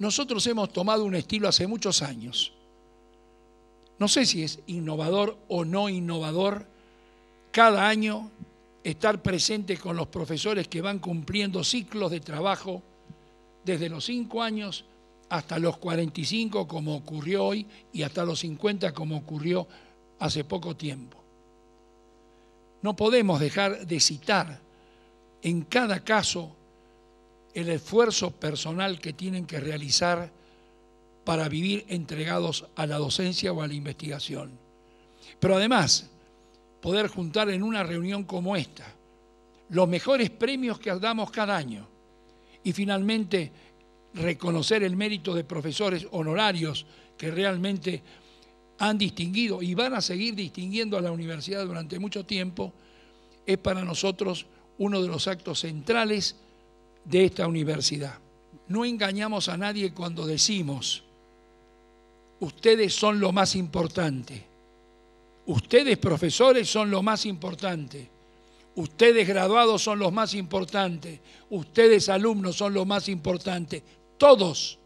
nosotros hemos tomado un estilo hace muchos años. No sé si es innovador o no innovador cada año estar presente con los profesores que van cumpliendo ciclos de trabajo desde los 5 años hasta los 45 como ocurrió hoy y hasta los 50 como ocurrió hace poco tiempo. No podemos dejar de citar en cada caso el esfuerzo personal que tienen que realizar para vivir entregados a la docencia o a la investigación. Pero además, poder juntar en una reunión como esta los mejores premios que damos cada año y finalmente reconocer el mérito de profesores honorarios que realmente han distinguido y van a seguir distinguiendo a la universidad durante mucho tiempo, es para nosotros uno de los actos centrales de esta universidad. No engañamos a nadie cuando decimos, ustedes son lo más importante, ustedes profesores son lo más importante, ustedes graduados son los más importantes, ustedes alumnos son lo más importante, todos,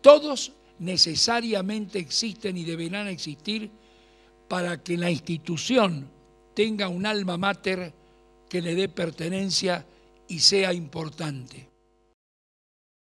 todos necesariamente existen y deberán existir para que la institución tenga un alma mater que le dé pertenencia y sea importante.